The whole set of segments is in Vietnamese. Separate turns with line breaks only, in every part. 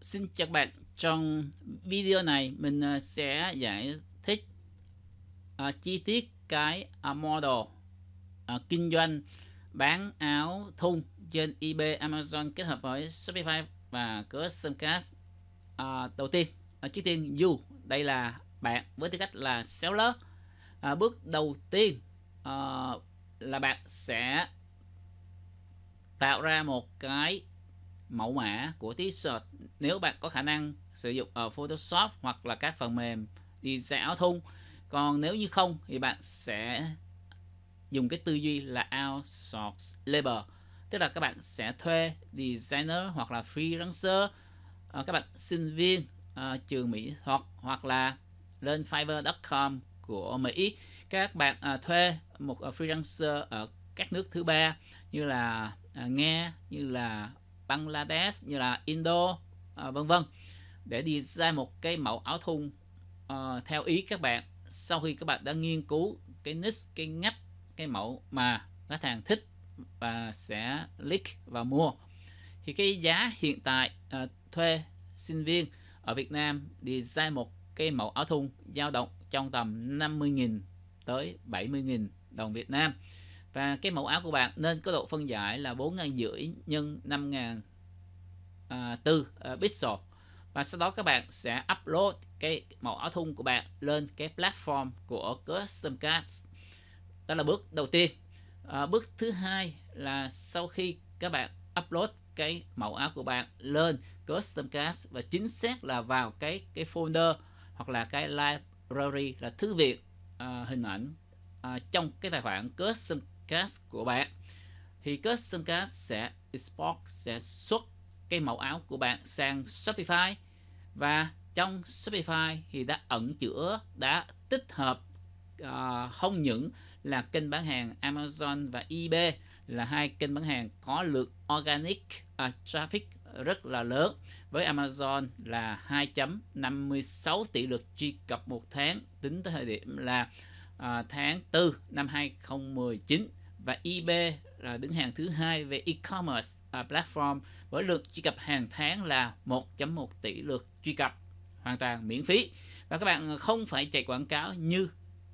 Xin chào các bạn, trong video này mình à, sẽ giải thích uh, chi tiết cái uh, model uh, kinh doanh bán áo thun trên eBay, Amazon kết hợp với Shopify và Customcast uh, đầu tiên. Uh, trước tiên you, đây là bạn với tư cách là seller. Uh, bước đầu tiên uh, là bạn sẽ tạo ra một cái mẫu mã của t-shirt nếu bạn có khả năng sử dụng ở Photoshop hoặc là các phần mềm đi sẽ áo thun còn nếu như không thì bạn sẽ dùng cái tư duy là outsource labor tức là các bạn sẽ thuê designer hoặc là freelancer ờ, các bạn sinh viên trường mỹ hoặc hoặc là lên fiverr.com của mỹ các bạn à, thuê một à, freelancer ở các nước thứ ba như là uh, à, nga như là Bangladesh như là Indo à, vân vân để đi ra một cái mẫu áo thun uh, theo ý các bạn sau khi các bạn đã nghiên cứu cái niche cái ngách cái mẫu mà khách hàng thích và sẽ click và mua thì cái giá hiện tại uh, thuê sinh viên ở Việt Nam đi ra một cái mẫu áo thun dao động trong tầm 50.000 tới 70.000 đồng Việt Nam và cái mẫu áo của bạn nên có độ phân giải là 4.500 nhân 5.000 à, tư à, pixel và sau đó các bạn sẽ upload cái mẫu áo thun của bạn lên cái platform của Custom Cards đó là bước đầu tiên à, bước thứ hai là sau khi các bạn upload cái mẫu áo của bạn lên Custom Cards và chính xác là vào cái cái folder hoặc là cái library là thư viện à, hình ảnh à, trong cái tài khoản Custom cast của bạn thì custom cast sẽ export sẽ xuất cái mẫu áo của bạn sang Shopify và trong Shopify thì đã ẩn chứa đã tích hợp uh, không những là kênh bán hàng Amazon và eBay là hai kênh bán hàng có lượng organic uh, traffic rất là lớn với Amazon là 2.56 tỷ lượt truy cập một tháng tính tới thời điểm là uh, tháng 4 năm 2019 và eBay là đứng hàng thứ hai về e-commerce à, platform với lượng truy cập hàng tháng là 1.1 tỷ lượt truy cập hoàn toàn miễn phí và các bạn không phải chạy quảng cáo như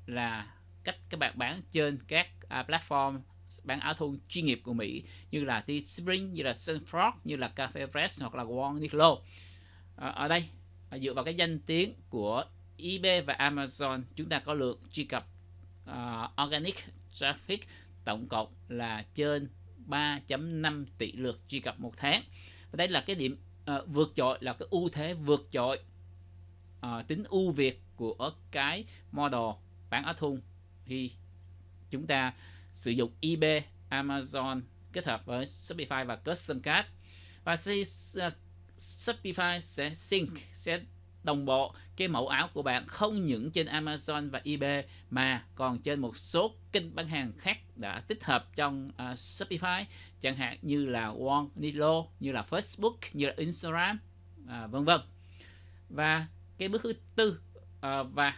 là cách các bạn bán trên các à, platform bán áo thun chuyên nghiệp của Mỹ như là T-Spring, như là Sunfrog, như là Cafe Press hoặc là one Niclo. Ở đây, à, dựa vào cái danh tiếng của eBay và Amazon, chúng ta có lượng truy cập uh, organic traffic tổng cộng là trên 3.5 tỷ lượt truy cập một tháng và đây là cái điểm uh, vượt trội là cái ưu thế vượt trội uh, ờ, tính ưu việt của cái model bán ở thun khi chúng ta sử dụng eBay, Amazon kết hợp với Shopify và custom Customcard và si, Shopify sẽ sync sẽ đồng bộ cái mẫu áo của bạn không những trên Amazon và eBay mà còn trên một số kênh bán hàng khác đã tích hợp trong uh, Shopify chẳng hạn như là One Nilo như là Facebook như là Instagram uh, vân vân và cái bước thứ tư uh, và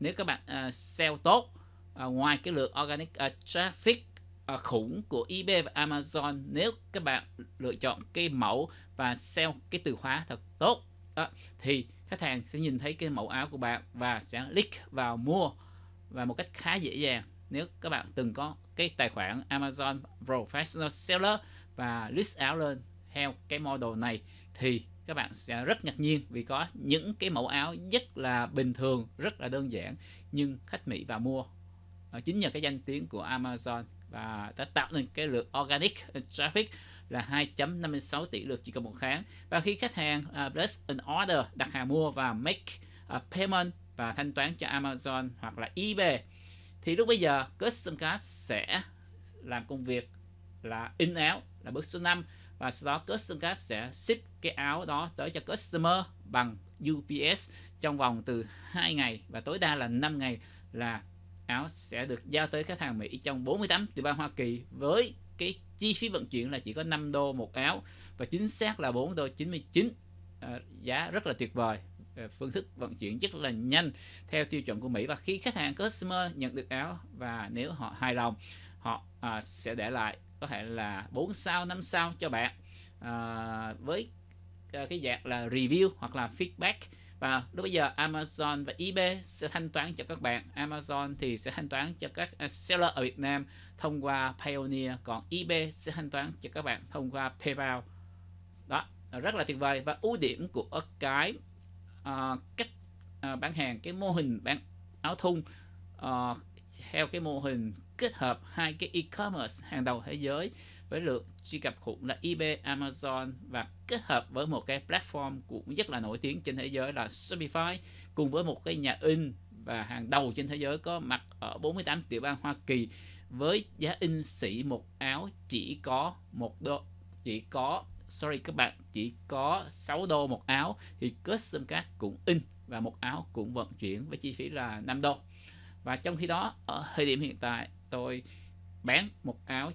nếu các bạn uh, sell tốt uh, ngoài cái lượng organic uh, traffic uh, khủng của eBay và Amazon nếu các bạn lựa chọn cái mẫu và sell cái từ khóa thật tốt uh, thì khách hàng sẽ nhìn thấy cái mẫu áo của bạn và sẽ click vào mua và một cách khá dễ dàng nếu các bạn từng có cái tài khoản Amazon Professional Seller và list áo lên theo cái model này thì các bạn sẽ rất ngạc nhiên vì có những cái mẫu áo rất là bình thường, rất là đơn giản nhưng khách Mỹ vào mua chính nhờ cái danh tiếng của Amazon và đã tạo nên cái lượt organic traffic là 2.56 tỷ lượt chỉ cần một tháng và khi khách hàng uh, place an order đặt hàng mua và make a payment và thanh toán cho Amazon hoặc là eBay thì lúc bây giờ custom card sẽ làm công việc là in áo là bước số 5 và sau đó custom card sẽ ship cái áo đó tới cho customer bằng UPS trong vòng từ 2 ngày và tối đa là 5 ngày là áo sẽ được giao tới khách hàng Mỹ trong 48 tiểu bang Hoa Kỳ với cái chi phí vận chuyển là chỉ có 5 đô một áo và chính xác là 4 đô 99 à, giá rất là tuyệt vời Ờ, phương thức vận chuyển rất là nhanh theo tiêu chuẩn của Mỹ và khi khách hàng customer nhận được áo và nếu họ hài lòng họ à, sẽ để lại có thể là 4 sao 5 sao cho bạn à, với à, cái dạng là review hoặc là feedback và lúc bây giờ Amazon và eBay sẽ thanh toán cho các bạn Amazon thì sẽ thanh toán cho các à, seller ở Việt Nam thông qua Pioneer còn eBay sẽ thanh toán cho các bạn thông qua PayPal đó rất là tuyệt vời và ưu điểm của cái À, cách uh, bán hàng cái mô hình bán áo thun uh, theo cái mô hình kết hợp hai cái e-commerce hàng đầu thế giới với lượng truy cập khủng là eBay, Amazon và kết hợp với một cái platform cũng rất là nổi tiếng trên thế giới là Shopify cùng với một cái nhà in và hàng đầu trên thế giới có mặt ở 48 tiểu bang Hoa Kỳ với giá in xỉ một áo chỉ có một đô chỉ có sorry các bạn chỉ có 6 đô một áo thì custom cắt cũng in và một áo cũng vận chuyển với chi phí là 5 đô và trong khi đó ở thời điểm hiện tại tôi bán một áo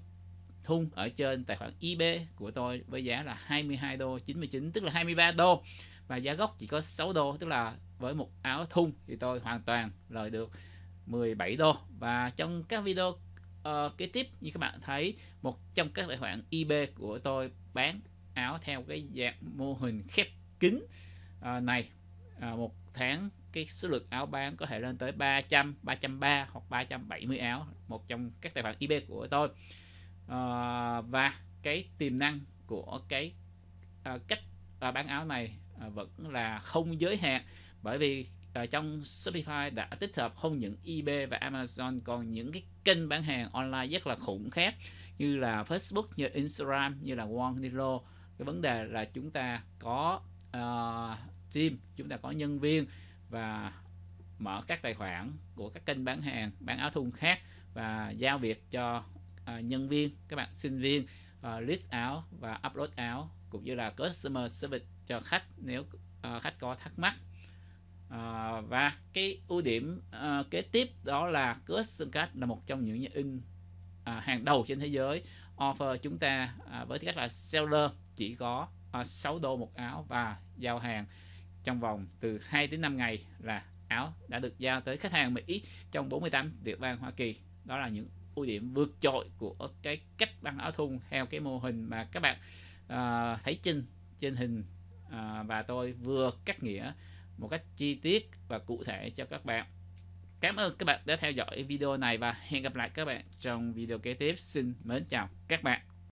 thun ở trên tài khoản eBay của tôi với giá là 22 đô 99 tức là 23 đô và giá gốc chỉ có 6 đô tức là với một áo thun thì tôi hoàn toàn lời được 17 đô và trong các video uh, kế tiếp như các bạn thấy một trong các tài khoản eBay của tôi bán áo theo cái dạng mô hình khép kín à, này à, một tháng cái số lượng áo bán có thể lên tới 300, 330 hoặc 370 áo một trong các tài khoản eBay của tôi à, và cái tiềm năng của cái à, cách à, bán áo này à, vẫn là không giới hạn bởi vì à, trong Shopify đã tích hợp không những eBay và Amazon còn những cái kênh bán hàng online rất là khủng khác như là Facebook, như Instagram, như là Wanelo cái vấn đề là chúng ta có uh, team chúng ta có nhân viên và mở các tài khoản của các kênh bán hàng bán áo thun khác và giao việc cho uh, nhân viên các bạn sinh viên uh, list áo và upload áo cũng như là customer service cho khách nếu uh, khách có thắc mắc uh, và cái ưu điểm uh, kế tiếp đó là custom card là một trong những nhà in uh, hàng đầu trên thế giới offer chúng ta uh, với tư cách là seller chỉ có à, ờ, 6 đô một áo và giao hàng trong vòng từ 2 đến 5 ngày là áo đã được giao tới khách hàng Mỹ trong 48 địa bang Hoa Kỳ. Đó là những ưu điểm vượt trội của cái cách bán áo thun theo cái mô hình mà các bạn à, thấy trên trên hình à, và tôi vừa cắt nghĩa một cách chi tiết và cụ thể cho các bạn. Cảm ơn các bạn đã theo dõi video này và hẹn gặp lại các bạn trong video kế tiếp. Xin mến chào các bạn.